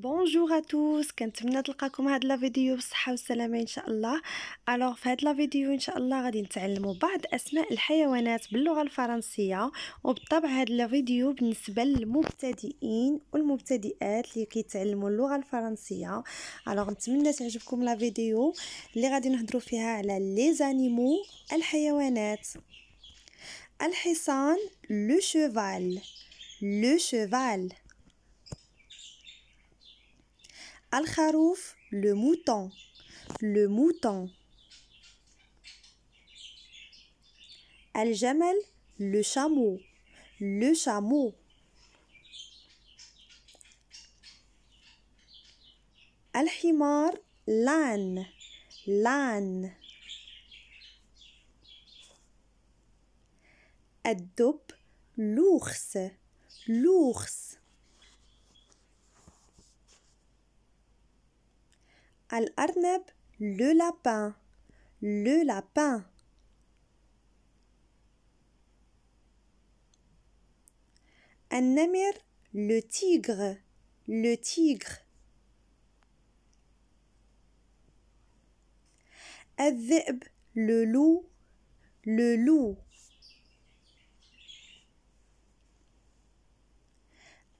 بونجور ا توس كنتمنى تلقاكم هاد لا فيديو بالصحه والسلامه ان شاء الله الوغ في هاد لا فيديو ان شاء الله غادي نتعلموا بعض اسماء الحيوانات باللغه الفرنسيه وبالطبع هاد لا فيديو بالنسبه للمبتدئين والمبتدئات اللي كيتعلموا اللغه الفرنسيه الوغ نتمنى تعجبكم لا فيديو اللي غادي نهضروا فيها على لي زانيمو الحيوانات الحصان لو شيفال لو شيفال Al-Kharouf, le mouton. Le mouton. al jamel le chameau. Le chameau. Al-Himar, l'âne. L'âne. al l'ours. L'ours. al arneb, le lapin. Le lapin. Al le tigre. Le tigre. al le loup. Le loup.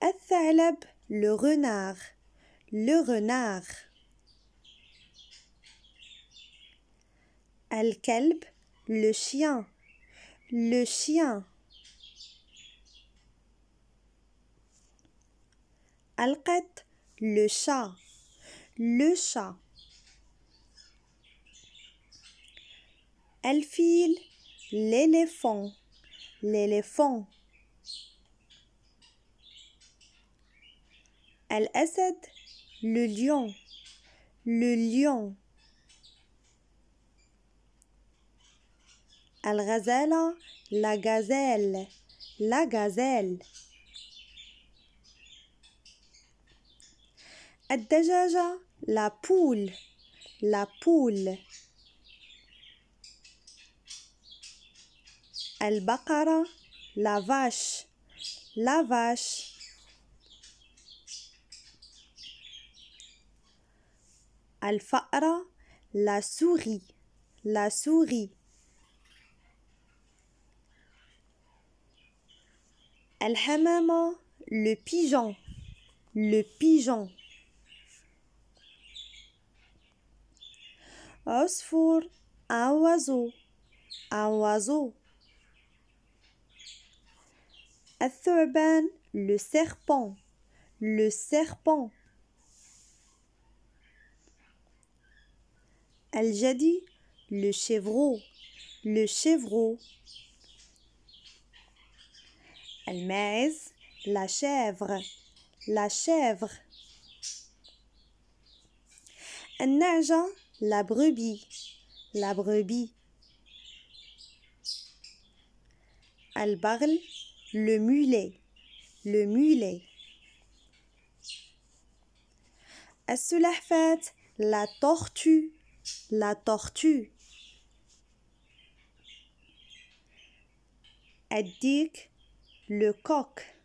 al le renard. Le renard. al le chien. Le chien. Elle le chat. Le chat. Elle file, l'éléphant. L'éléphant. Elle asad le lion. Le lion. الغزالة la gazelle la gazelle déjà la poule la poule Bakara la vache la vache fara la souris la souris Alhamama, le pigeon. Le pigeon. Osfour, un oiseau. Un oiseau. Athurban, le serpent. Le serpent. Al-Jadi, le chevreau. Le chevreau. الماعز la chèvre la chèvre النعجة la brebis la brebis البغل le mulet le mulet السلحفاة la tortue la tortue الديك le coq